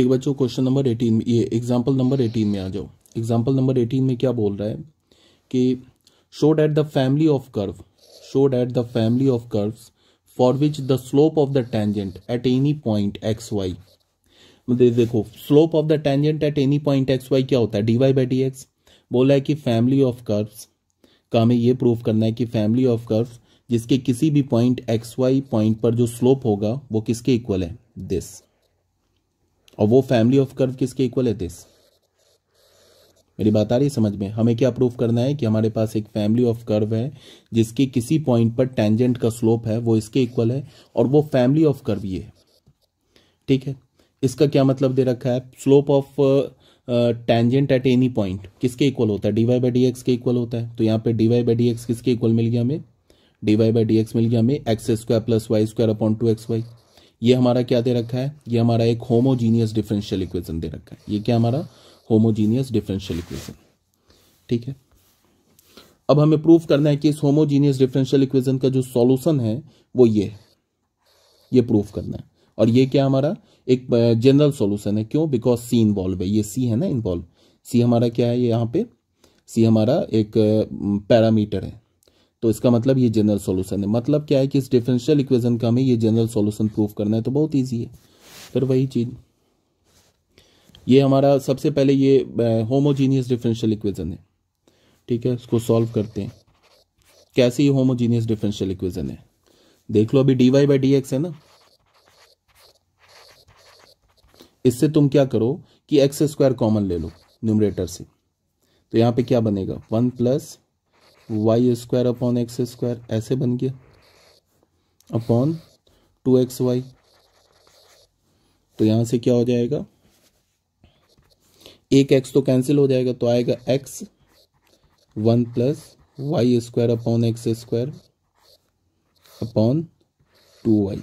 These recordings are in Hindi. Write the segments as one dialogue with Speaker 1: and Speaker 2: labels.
Speaker 1: ठीक बच्चों क्वेश्चन नंबर एटीन ये एग्जाम्पल नंबर एटीन में आ जाओ एग्जाम्पल नंबर एटीन में क्या बोल रहा है कि showed at the family of curve showed at the family of curve for which the slope of the tangent at any point x y देखो slope of the tangent at any point x y क्या होता है d y by d x बोला है कि फैमिली ऑफ कर्व्स का हमें यह प्रूफ करना है कि फैमिली ऑफ कर्व्स जिसके किसी भी पॉइंट एक्स वाई पॉइंट पर जो स्लोप होगा वो किसके इक्वल है दिस और वो फैमिली ऑफ कर्व किसके इक्वल है दिस मेरी बात आ रही है समझ में हमें क्या प्रूफ करना है कि हमारे पास एक फैमिली ऑफ कर्व है जिसके किसी पॉइंट पर टेंजेंट का स्लोप है वो इसके इक्वल है और वो फैमिली ऑफ कर्व ये है ठीक है इसका क्या मतलब दे रखा है slope of tangent at any point किसके इक्वल होता है डीवाई बाई डी के इक्वल होता है तो यहाँ पे डीवाई बाई डी किसके इक्वल मिल गया हमें डीवाई बाई डी एक्स मिल गया हमें x square plus y square upon two x y ये हमारा क्या दे रखा है ये हमारा एक होमोजीनियस डिफरेंशियल इक्वेशन दे रखा है ये क्या हमारा होमोजीनियस डिफरेंशियल इक्वेशन ठीक है अब हमें प्रूफ करना है कि इस होमोजीनियस डिफरेंशियल इक्वेशन का जो सॉल्यूशन है वो ये है ये प्रूफ करना है और ये क्या हमारा एक जनरल सॉल्यूशन है क्यों बिकॉज सी इन्वॉल्व है ये सी है ना इन्वॉल्व सी हमारा क्या है यहाँ पे सी हमारा एक पैरामीटर है तो इसका मतलब ये जनरल सॉल्यूशन है मतलब क्या है कि इस डिफरेंशियल इक्वेशन का हमें ये जनरल सॉल्यूशन प्रूव करना है तो बहुत ईजी है फिर वही चीज़ ये हमारा सबसे पहले ये होमोजीनियस डिफरेंशियल इक्वेशन है ठीक है इसको सॉल्व करते हैं कैसे ये होमोजीनियस डिफरेंशियल इक्वेशन है देख लो अभी d y by d x है ना इससे तुम क्या करो कि एक्स स्क्वायर कॉमन ले लो न्यूमरेटर से तो यहां पे क्या बनेगा one plus y square upon x square ऐसे बन गया अपॉन टू एक्स वाई तो यहां से क्या हो जाएगा एक एक्स तो कैंसिल हो जाएगा तो आएगा x one plus y square upon x square upon two y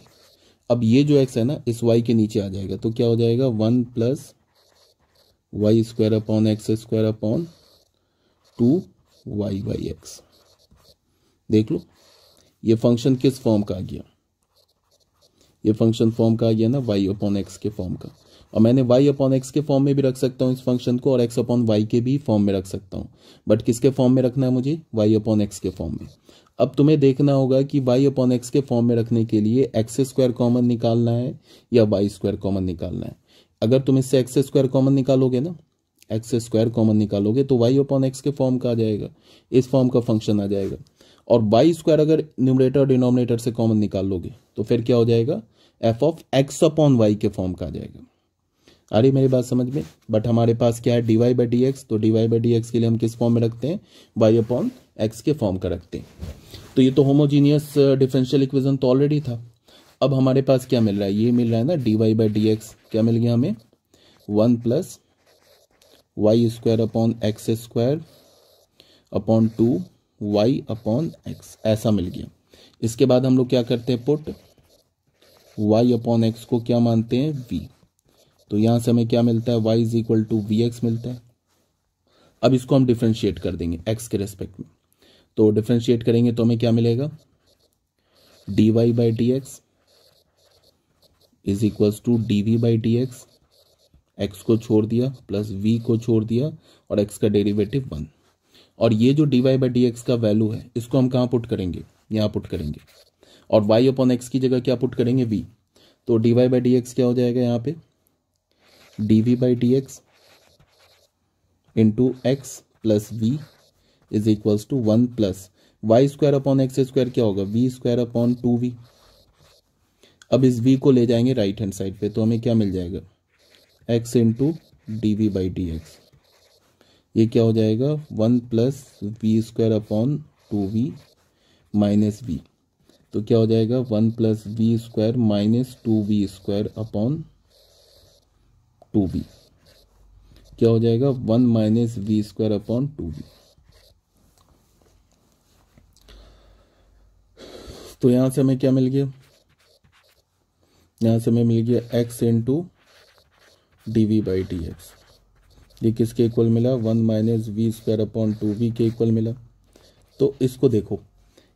Speaker 1: अब ये जो एक्स है ना इस वाई के नीचे आ जाएगा तो क्या हो जाएगा one plus y square upon x square upon two y y x देख लो ये फंक्शन किस फॉर्म का आ गया ये फंक्शन फॉर्म का आ गया ना वाई अपॉन एक्स के फॉर्म का और मैंने वाई अपॉन एक्स के फॉर्म में भी रख सकता हूँ इस फंक्शन को और एक्स अपॉन वाई के भी फॉर्म में रख सकता हूँ बट किसके फॉर्म में रखना है मुझे वाई अपॉन एक्स के फॉर्म में अब तुम्हें देखना होगा कि वाई अपॉन एक्स के फॉर्म में रखने के लिए एक्स स्क्वायर कॉमन निकालना है या वाई स्क्वायर कॉमन निकालना है अगर तुम इससे एक्स स्क्वायर कॉमन निकालोगे ना एक्स स्क्वायर कॉमन निकालोगे तो वाई अपॉन एक्स के फॉर्म का आ जाएगा इस फॉर्म का फंक्शन आ जाएगा और वाई स्क्वायर अगर न्यूमरेटर डिनोमिनेटर से कॉमन निकाल लोगे तो फिर क्या हो जाएगा f of x upon y के फॉर्म का आ जाएगा आ रही मेरी बात समझ में बट हमारे पास क्या है d y by d x तो d y by d x के लिए हम किस फॉर्म में रखते हैं वाई अपॉन एक्स के फॉर्म का रखते हैं तो ये तो होमोजीनियस डिफरेंशियल इक्वेशन तो ऑलरेडी था अब हमारे पास क्या मिल रहा है ये मिल रहा है ना d y by d x क्या मिल गया हमें one plus y square upon x square upon two y upon x ऐसा मिल गया इसके बाद हम लोग क्या करते हैं पुट वाई अपॉन एक्स को क्या मानते हैं वी तो यहां से हमें क्या मिलता है y is equal to v x मिलता है अब इसको हम डिफ्रेंशिएट कर देंगे एक्स के रेस्पेक्ट में तो डिफ्रेंशिएट करेंगे तो हमें क्या मिलेगा d y by d x is equal to d v by d x x को छोड़ दिया प्लस वी को छोड़ दिया और एक्स का डेरिवेटिव वन और ये जो d y by d x का वैल्यू है इसको हम कहाँ पुट करेंगे यहाँ पुट करेंगे और वाई अपॉन एक्स की जगह क्या पुट करेंगे वी तो d y by d x क्या हो जाएगा यहाँ पे d v by d x into x plus v is equals to one plus y square upon x square क्या होगा v square upon two v अब इस वी को ले जाएंगे राइट हैंड साइड पे तो हमें क्या मिल जाएगा x into d v by d x ये क्या हो जाएगा one plus v square upon two v minus v तो क्या हो जाएगा one plus v square minus two v square upon two v क्या हो जाएगा one minus v square upon two v तो यहां से हमें क्या मिल गया यहां से हमें मिल गया x into d v by d x ये किसके इक्वल मिला one minus v square upon two v के इक्वल मिला तो इसको देखो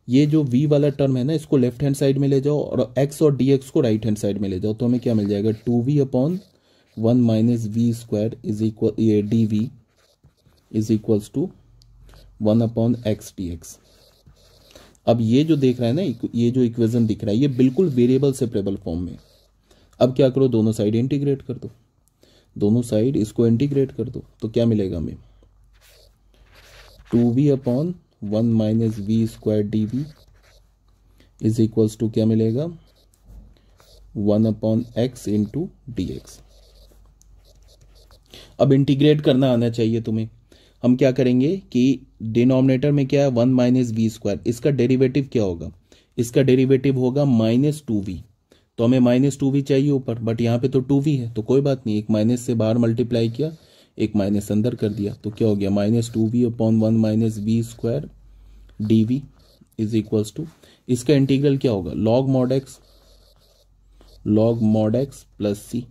Speaker 1: ये जो v वाला टर्म है ना इसको लेफ्ट हैंड साइड में ले जाओ और x और dx को राइट हैंड साइड में ले जाओ तो हमें क्या मिल जाएगा two v upon one minus v square is equal ये d v is equals to one upon x d x अब ये जो देख रहा है ना ये जो इक्वेशन दिख रहा है ये बिल्कुल वेरिएबल सेपरेबल फॉर्म में अब क्या करो दोनों साइड इंटीग्रेट कर दो दोनों साइड इसको इंटीग्रेट कर दो तो क्या मिलेगा हमें two v upon one minus v square d v is equals to क्या मिलेगा one upon x into d x अब इंटीग्रेट करना आना चाहिए तुम्हें हम क्या करेंगे कि डिनोमिनेटर में क्या है वन माइनस वी स्क्वायर इसका डेरिवेटिव क्या होगा इसका डेरिवेटिव होगा माइनस टू वी तो हमें माइनस टू भी चाहिए ऊपर बट यहाँ पे तो टू भी है तो कोई बात नहीं एक माइनस से बाहर मल्टीप्लाई किया एक माइनस अंदर कर दिया तो क्या हो गया minus two v upon one minus v square d v is equals to इसका इंटीग्रल क्या होगा log mod x log mod x plus c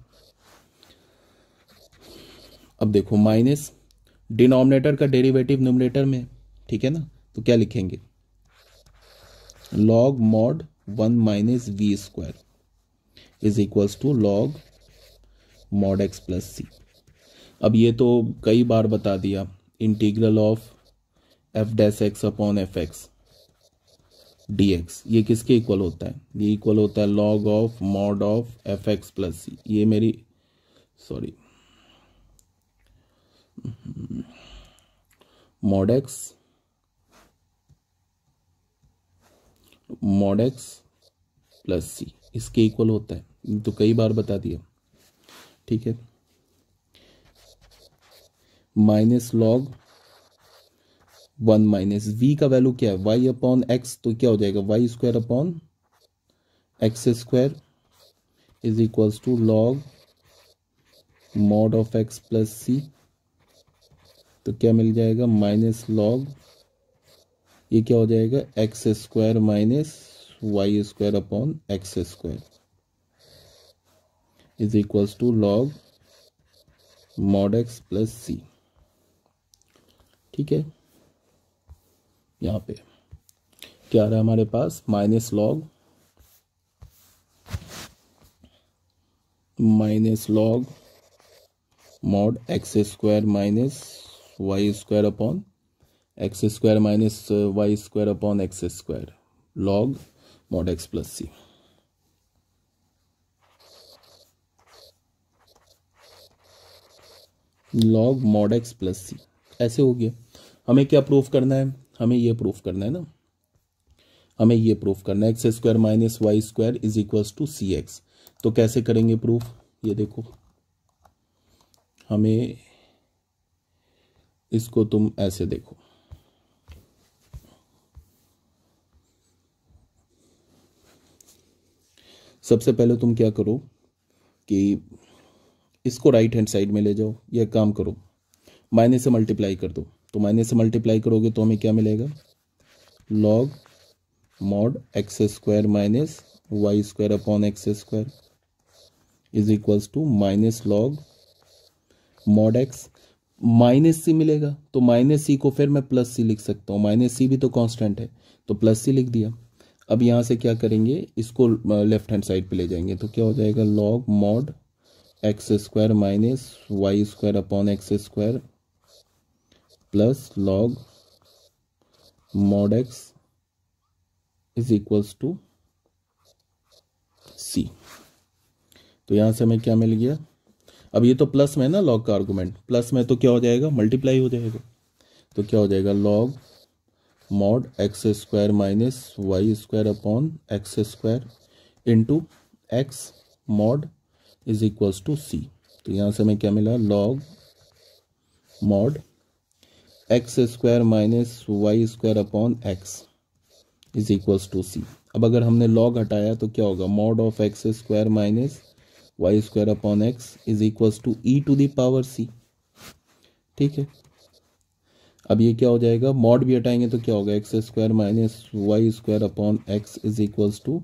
Speaker 1: अब देखो माइनस डिनोमिनेटर का डेरिवेटिव न्यूमिनेटर में ठीक है ना तो क्या लिखेंगे log mod one minus v square is equals to log mod x plus c अब ये तो कई बार बता दिया integral of f dash x upon F x d x ये किसके इक्वल होता है ये इक्वल होता है log of mod of f x plus c ये मेरी sorry mod x mod x plus c इसके इक्वल होता है तो कई बार बता दिया ठीक है minus log one minus v का वैल्यू क्या है वाई अपॉन एक्स तो क्या हो जाएगा y square upon x square is equals to log mod of x plus c तो क्या मिल जाएगा माइनस लॉग ये क्या हो जाएगा x square minus y square upon x square is equals to log mod x plus c ठीक है यहाँ पे क्या रहा हमारे पास minus log minus log mod x square minus y square upon x square minus y square upon x square log mod x plus c log mod x plus c ऐसे हो गया हमें क्या प्रूफ करना है हमें ये प्रूफ करना है ना हमें ये प्रूफ करना है x square minus y square is equal to c x तो कैसे करेंगे प्रूफ ये देखो हमें इसको तुम ऐसे देखो सबसे पहले तुम क्या करो कि इसको राइट हैंड साइड में ले जाओ यह काम करो माइने से मल्टीप्लाई कर दो तो माइनस से मल्टीप्लाई करोगे तो हमें क्या मिलेगा log mod x square minus y square upon x square is equals to minus log mod x minus c मिलेगा तो माइनस सी को फिर मैं प्लस सी लिख सकता हूँ माइनस सी भी तो कांस्टेंट है तो प्लस सी लिख दिया अब यहाँ से क्या करेंगे इसको लेफ्ट हैंड साइड पे ले जाएंगे तो क्या हो जाएगा log mod x square minus y square upon x square plus log mod x is equals to c तो यहां से हमें क्या मिल गया अब ये तो प्लस में ना लॉग का आर्गूमेंट प्लस में तो क्या हो जाएगा मल्टीप्लाई हो जाएगा तो क्या हो जाएगा log mod x square minus y square upon x square into x mod is equals to c तो यहाँ से हमें क्या मिला log mod x square minus y square upon x is equals to c अब अगर हमने लॉग हटाया तो क्या होगा mod of x square minus y square upon x is equals to e to the power c ठीक है अब ये क्या हो जाएगा मॉड भी हटाएंगे तो क्या होगा x square minus y square upon x is equals to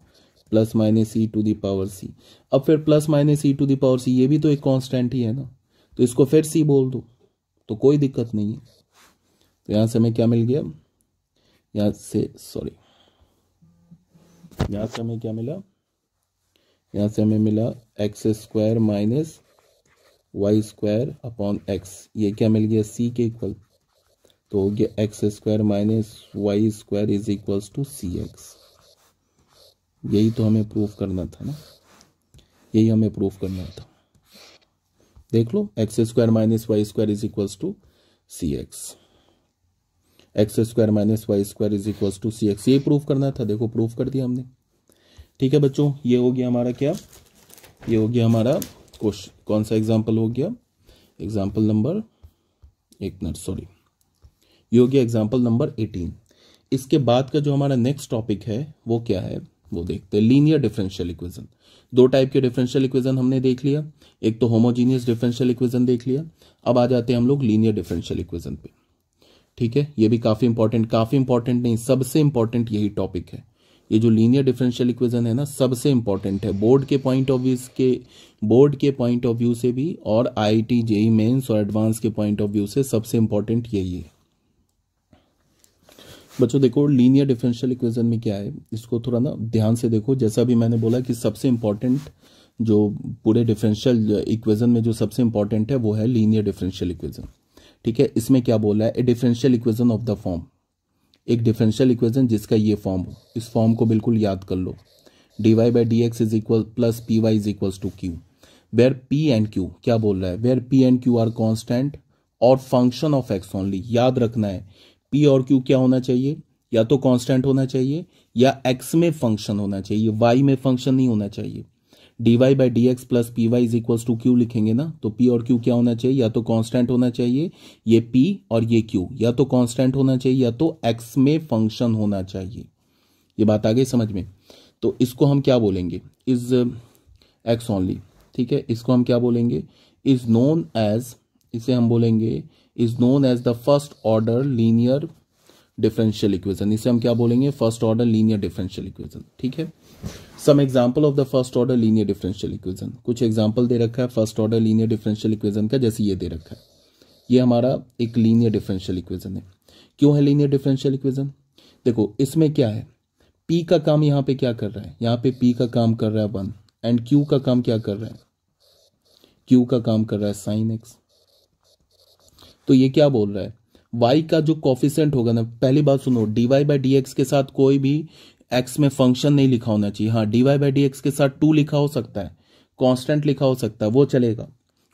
Speaker 1: plus minus e to the power c अब फिर plus minus e to power c ये भी तो एक कांस्टेंट ही है ना तो इसको फिर सी बोल दो तो कोई दिक्कत नहीं है तो यहां से हमें क्या मिल गया यहां से सॉरी यहां से हमें क्या मिला यहां से हमें मिला x square minus y square upon x ये क्या मिल गया सी के इक्वल तो हो गया x square minus y square is equals to c x यही तो हमें प्रूफ करना था ना यही हमें प्रूफ करना था देख लो x square minus y square is equals to c x x square minus y square is equals to c x ये प्रूफ करना था देखो प्रूफ कर दिया हमने ठीक है बच्चों ये हो गया हमारा क्या ये हो गया हमारा क्वेश्चन कौन सा एग्जाम्पल हो गया एग्जाम्पल नंबर एक मिनट सॉरी ये हो गया एग्जाम्पल नंबर एटीन इसके बाद का जो हमारा नेक्स्ट टॉपिक है वो क्या है वो देखते हैं लीनियर डिफरेंशियल इक्वेशन दो टाइप के डिफरेंशियल इक्वेशन हमने देख लिया एक तो होमोजीनियस डिफरेंशियल इक्वेशन देख लिया अब आ जाते हैं हम लोग लीनियर डिफरेंशियल इक्वेशन पे ठीक है ये भी काफ़ी इंपॉर्टेंट काफ़ी इंपॉर्टेंट नहीं सबसे इंपॉर्टेंट यही टॉपिक है ये जो लीनियर डिफरेंशियल इक्वेशन है ना सबसे इंपॉर्टेंट है बोर्ड के पॉइंट ऑफ व्यू के बोर्ड के पॉइंट ऑफ व्यू से भी और आई टी जेई मेन्स और एडवांस के पॉइंट ऑफ व्यू से सबसे इंपॉर्टेंट यही है बच्चों देखो लीनियर डिफरेंशियल इक्वेशन में क्या है इसको थोड़ा ना ध्यान से देखो जैसा भी मैंने बोला कि सबसे इम्पोर्टेंट जो पूरे डिफरेंशियल इक्वेशन में जो सबसे इम्पोर्टेंट है वो है लीनियर डिफरेंशियल इक्वेशन ठीक है इसमें क्या बोला है a differential equation of the form एक डिफरेंशियल इक्वेशन जिसका ये फॉर्म हो इस फॉर्म को बिल्कुल याद कर लो d y by d x is equal plus p y is equal to q where p and q क्या बोल रहा है where p and q are constant और फंक्शन ऑफ एक्स ओनली याद रखना है पी और क्यू क्या होना चाहिए या तो कांस्टेंट होना चाहिए या एक्स में फंक्शन होना चाहिए वाई में फंक्शन नहीं होना चाहिए d y y by d x plus p y is equal to q लिखेंगे ना तो पी और क्यू क्या होना चाहिए या तो कांस्टेंट होना चाहिए ये पी और ये क्यू या तो कांस्टेंट होना चाहिए या तो एक्स में फंक्शन होना चाहिए ये बात आ गई समझ में तो इसको हम क्या बोलेंगे इज एक्स ओनली ठीक है इसको हम क्या बोलेंगे इज नोन एज इसे हम बोलेंगे is known as the first order linear differential equation इसे हम क्या बोलेंगे first order linear differential equation ठीक है some example of the first order linear differential equation कुछ एग्जाम्पल दे रखा है first order linear differential equation का जैसे ये दे रखा है ये हमारा एक लीनियर डिफरेंशियल इक्वेशन है क्यों है लीनियर डिफरेंशियल इक्वेशन देखो इसमें क्या है पी का काम यहां पे क्या कर रहा है यहां पे पी का काम कर रहा है वन एंड क्यू का काम क्या कर रहा है क्यू का काम कर रहा है साइन एक्स तो ये क्या बोल रहा है वाई का जो कॉफिशेंट होगा ना पहली बात सुनो डीवाई बाई डी के साथ कोई भी एक्स में फंक्शन नहीं लिखा होना चाहिए हाँ डीवाई बाई डी के साथ टू लिखा हो सकता है कॉन्स्टेंट लिखा हो सकता है वो चलेगा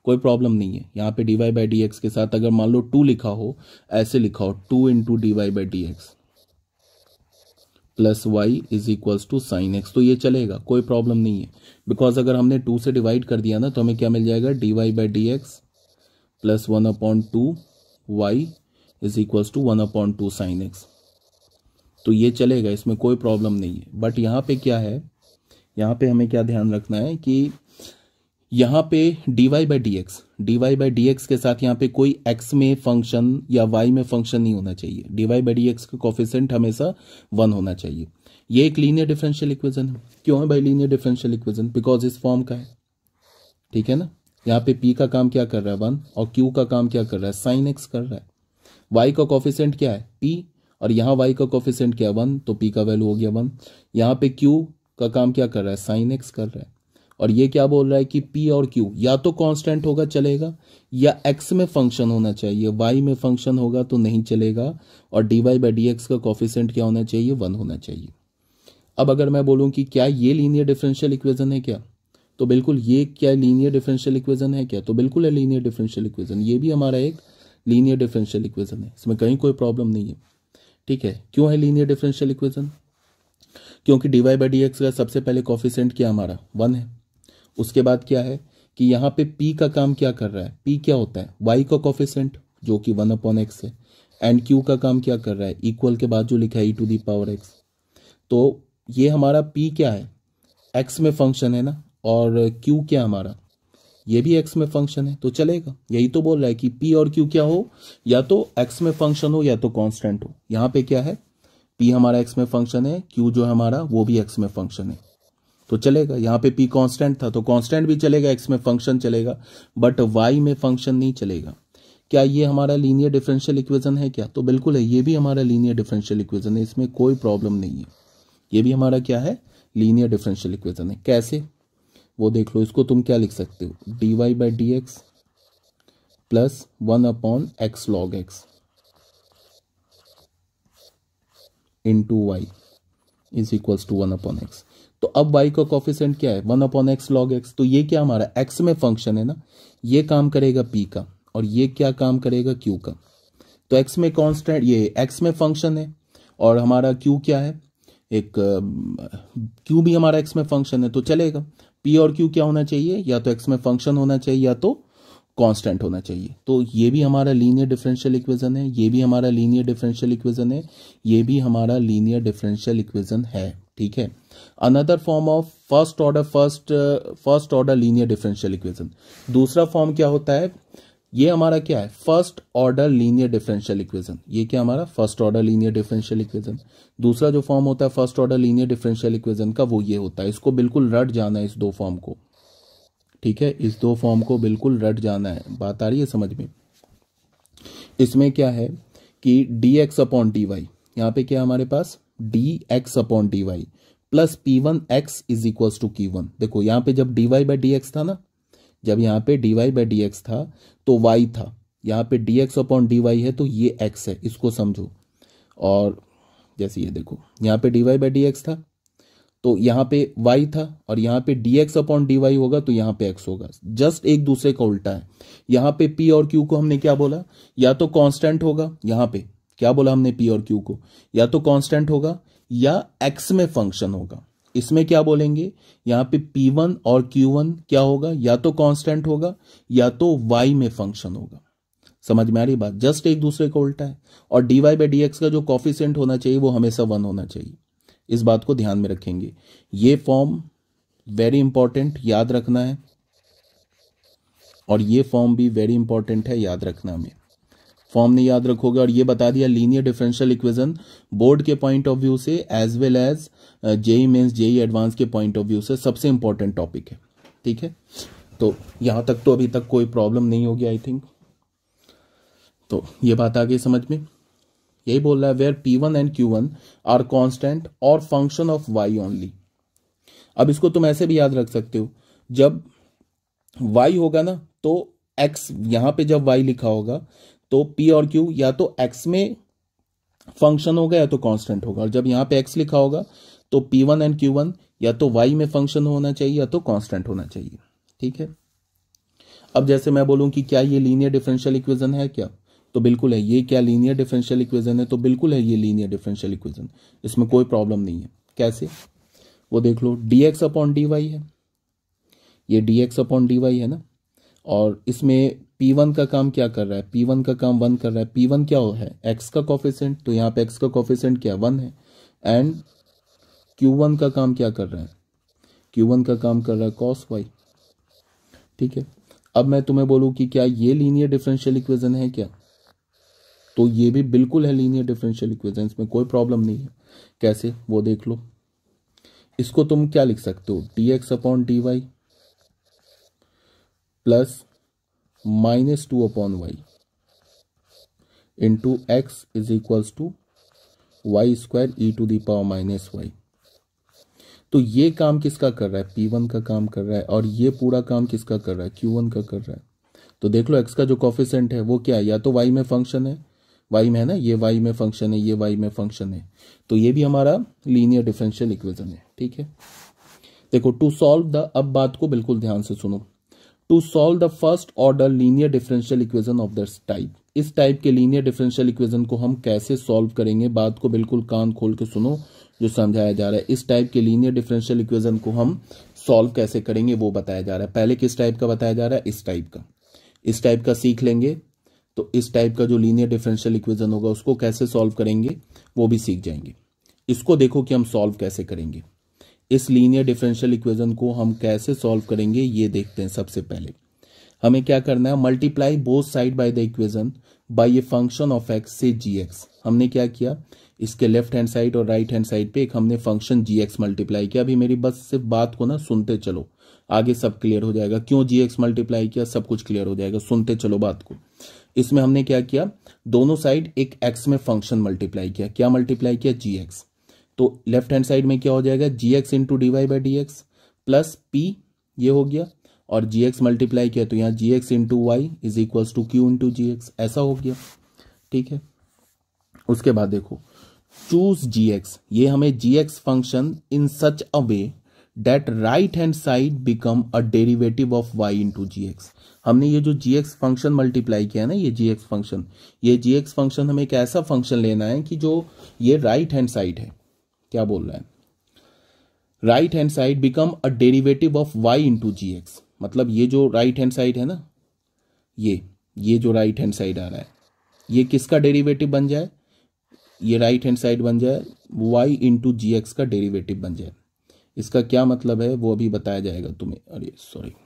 Speaker 1: कोई प्रॉब्लम नहीं है यहाँ पे डीवाई बाई डी के साथ अगर मान लो टू लिखा हो ऐसे लिखा हो two into d y by d x plus y is equals to sine x तो ये चलेगा कोई प्रॉब्लम नहीं है बिकॉज अगर हमने टू से डिवाइड कर दिया ना तो हमें क्या मिल जाएगा d y by d x plus one upon two y is equals to one upon two sine x तो ये चलेगा इसमें कोई प्रॉब्लम नहीं है बट यहाँ पे क्या है यहाँ पे हमें क्या ध्यान रखना है कि यहाँ पे d y by d x d y by d x के साथ यहाँ पे कोई एक्स में फंक्शन या वाई में फंक्शन नहीं होना चाहिए d y by d x का कॉफिशेंट हमेशा वन होना चाहिए ये एक लीनियर डिफरेंशियल इक्वेशन है क्यों है भाई लीनियर डिफरेंशियल इक्वेशन बिकॉज इस फॉर्म का है ठीक है ना यहाँ पे पी का काम क्या कर रहा है वन और क्यू का काम क्या कर रहा है साइन एक्स कर रहा है वाई का कॉफिशेंट क्या है पी और यहाँ वाई का कॉफिशेंट क्या है वन तो पी का वैल्यू हो गया वन यहाँ पे क्यू का काम क्या कर रहा है साइन एक्स कर रहा है और ये क्या बोल रहा है कि पी और क्यू या तो कांस्टेंट होगा चलेगा या एक्स में फंक्शन होना चाहिए वाई में फंक्शन होगा तो नहीं चलेगा और d y by d x का कॉफिशेंट क्या होना चाहिए वन होना चाहिए अब अगर मैं बोलूँ कि क्या ये लीनियर डिफरेंशियल इक्वेजन है क्या तो बिल्कुल ये क्या लीनियर डिफरेंशियल इक्वेशन है क्या तो बिल्कुल है लीनियर डिफरेंशियल इक्वेशन ये भी हमारा एक लीनियर डिफरेंशियल इक्वेशन है इसमें कहीं कोई प्रॉब्लम नहीं है ठीक है क्यों है लीनियर डिफरेंशियल इक्वेशन क्योंकि d y by d x का सबसे पहले कॉफिशेंट क्या हमारा वन है उसके बाद क्या है कि यहाँ पे पी का काम क्या कर रहा है पी क्या होता है वाई का कॉफिशेंट जो कि वन अपॉन एक्स है एंड क्यू का काम क्या कर रहा है इक्वल के बाद जो लिखा है e to the power x तो ये हमारा पी क्या है एक्स में फंक्शन है ना और क्यू क्या हमारा ये भी एक्स में फंक्शन है तो चलेगा यही तो बोल रहा है कि पी और क्यू क्या हो या तो एक्स में फंक्शन हो या तो कांस्टेंट हो यहाँ पे क्या है पी हमारा एक्स में फंक्शन है क्यू जो हमारा वो भी एक्स में फंक्शन है तो चलेगा यहाँ पे पी कांस्टेंट था तो कांस्टेंट भी चलेगा एक्स में फंक्शन चलेगा बट वाई में फंक्शन नहीं चलेगा क्या ये हमारा लीनियर डिफरेंशियल इक्वेशन है क्या तो बिल्कुल है ये भी हमारा लीनियर डिफरेंशियल इक्वेशन है इसमें कोई प्रॉब्लम नहीं है ये भी हमारा क्या है लीनियर डिफरेंशियल इक्वेशन है कैसे वो देख लो इसको तुम क्या लिख सकते हो d y by d x plus one upon x log x into y is equal to one upon x तो अब वाई का कॉफिशेंट क्या है one upon x log x तो ये क्या हमारा एक्स में फंक्शन है ना ये काम करेगा पी का और ये क्या काम करेगा क्यू का तो एक्स में कॉन्स्टेंट ये एक्स में फंक्शन है और हमारा क्यू क्या है एक क्यू भी हमारा एक्स में फंक्शन है तो चलेगा पी और क्यू क्या होना चाहिए या तो एक्स में फंक्शन होना चाहिए या तो कांस्टेंट होना चाहिए तो ये भी हमारा लीनियर डिफरेंशियल इक्वेशन है ये भी हमारा लीनियर डिफरेंशियल इक्वेशन है ये भी हमारा लीनियर डिफरेंशियल इक्वेशन है ठीक है another form of first order first first order linear differential equation दूसरा फॉर्म क्या होता है ये हमारा क्या है first order linear differential equation ये क्या हमारा first order linear differential equation दूसरा जो फॉर्म होता है first order linear differential equation का वो ये होता है इसको बिल्कुल रट जाना है इस दो फॉर्म को ठीक है इस दो फॉर्म को बिल्कुल रट जाना है बात आ रही है समझ में इसमें क्या है कि d x upon d y यहाँ पे क्या हमारे पास d x upon d y plus P one x is equal to Q one देखो यहाँ पे जब d y by d x था ना जब यहाँ पे d y by d x था तो वाई था यहाँ पे d x upon d y है तो ये एक्स है इसको समझो और जैसे ये देखो यहाँ पे d y by d x था तो यहाँ पे y था और यहाँ पे dx अपॉन डी होगा तो यहाँ पे x होगा जस्ट एक दूसरे का उल्टा है यहाँ पे p और q को हमने क्या बोला या तो कांस्टेंट होगा यहाँ पे क्या बोला हमने p और q को या तो कांस्टेंट होगा या x में फंक्शन होगा इसमें क्या बोलेंगे यहां पे P1 और Q1 क्या होगा या तो कांस्टेंट होगा या तो y में फंक्शन होगा समझ में आ रही बात जस्ट एक दूसरे को उल्टा है और d y by d x का जो कॉफिशेंट होना चाहिए वो हमेशा वन होना चाहिए इस बात को ध्यान में रखेंगे ये फॉर्म वेरी इंपॉर्टेंट याद रखना है और ये फॉर्म भी वेरी इंपॉर्टेंट है याद रखना हमें फॉर्म नहीं याद रखोगे और ये बता दिया लीनियर डिफरेंशियल इक्वेशन बोर्ड के पॉइंट ऑफ व्यू से as well as JEE Mains JEE advance के पॉइंट ऑफ व्यू से सबसे इंपॉर्टेंट टॉपिक है ठीक है तो यहां तक तो अभी तक कोई प्रॉब्लम नहीं होगी आई थिंक तो ये बात आ गई समझ में यही बोल रहा है where P one and Q one are constant और फंक्शन ऑफ वाई ओनली अब इसको तुम ऐसे भी याद रख सकते हो जब वाई होगा ना तो एक्स यहां पे जब वाई लिखा होगा तो P और Q या तो X में फंक्शन होगा या तो कांस्टेंट होगा और जब यहां पे X लिखा होगा तो P1 वन एंड क्यू या तो Y में फंक्शन होना चाहिए या तो कांस्टेंट होना चाहिए ठीक है अब जैसे मैं बोलूं कि क्या ये लीनियर डिफरेंशियल इक्वेशन है क्या तो बिल्कुल है ये क्या लीनियर डिफरेंशियल इक्वेशन है तो बिल्कुल है ये लीनियर डिफरेंशियल इक्वेशन इसमें कोई प्रॉब्लम नहीं है कैसे वो देख लो डी एक्स अपॉन डी है ये डी एक्स अपॉन डी है ना और इसमें पी वन का काम क्या कर रहा है पी वन का काम वन कर रहा है पी वन क्या हो है एक्स का कॉफिशेंट तो यहाँ पे एक्स का कॉफिशेंट क्या वन है एंड क्यू वन का काम क्या कर रहा है क्यू वन का काम कर रहा है कॉस वाई ठीक है अब मैं तुम्हें बोलूँ कि क्या ये लीनियर डिफरेंशियल इक्वेशन है क्या तो ये भी बिल्कुल है लीनियर डिफरेंशियल इक्वेशन इसमें कोई प्रॉब्लम नहीं है कैसे वो देख लो इसको तुम क्या लिख सकते हो d x upon d y plus minus two upon y into x is equals to y square e to the power minus y तो ये काम किसका कर रहा है पी वन का काम कर रहा है और ये पूरा काम किसका कर रहा है क्यू वन का कर रहा है तो देख लो एक्स का जो कॉफिशेंट है वो क्या है या तो वाई में फंक्शन है वाई में है ना ये वाई में फंक्शन है ये वाई में फंक्शन है तो ये भी हमारा लीनियर डिफरेंशियल इक्वेशन है ठीक है देखो टू सॉल्व द अब बात को बिल्कुल ध्यान से सुनो to solve the first order linear differential equation of this type इस टाइप के लीनियर डिफरेंशियल इक्वेशन को हम कैसे सॉल्व करेंगे बात को बिल्कुल कान खोल के सुनो जो समझाया जा रहा है इस टाइप के लीनियर डिफरेंशियल इक्वेशन को हम सॉल्व कैसे करेंगे वो बताया जा रहा है पहले किस टाइप का बताया जा रहा है इस टाइप का इस टाइप का सीख लेंगे तो इस टाइप का जो लीनियर डिफरेंशियल इक्वेशन होगा उसको कैसे सॉल्व करेंगे वो भी सीख जाएंगे इसको देखो कि हम सॉल्व कैसे करेंगे इस लीनियर डिफरेंशियल इक्वेशन को हम कैसे सॉल्व करेंगे ये देखते हैं सबसे पहले हमें क्या करना है multiply both side by the equation by a function of x से जी हमने क्या किया इसके लेफ्ट हैंड साइड और राइट हैंड साइड पे एक हमने फंक्शन जी एक्स मल्टीप्लाई किया अभी मेरी बस सिर्फ बात को ना सुनते चलो आगे सब क्लियर हो जाएगा क्यों जी एक्स मल्टीप्लाई किया सब कुछ क्लियर हो जाएगा सुनते चलो बात को इसमें हमने क्या किया दोनों साइड एक एक्स में फंक्शन मल्टीप्लाई किया क्या मल्टीप्लाई किया जी एक्स तो लेफ्ट हैंड साइड में क्या हो जाएगा g x into d y by d x plus P ये हो गया और जी एक्स मल्टीप्लाई किया तो यहाँ g x into y is equals to Q into g x ऐसा हो गया ठीक है उसके बाद देखो चूज जी एक्स ये हमें g x function in such a way that right hand side become a derivative of y into g x हमने ये जो जी एक्स फंक्शन मल्टीप्लाई किया है ना ये जी एक्स फंक्शन ये जी एक्स फंक्शन हमें एक ऐसा फंक्शन लेना है कि जो ये राइट हैंड साइड है क्या बोल रहा है right hand side become a derivative of y into g x मतलब ये जो राइट हैंड साइड है ना ये ये जो राइट हैंड साइड आ रहा है ये किसका डेरिवेटिव बन जाए ये राइट हैंड साइड बन जाए वाई इंटू जी एक्स का डेरिवेटिव बन जाए इसका क्या मतलब है वो अभी बताया जाएगा तुम्हें अरे सॉरी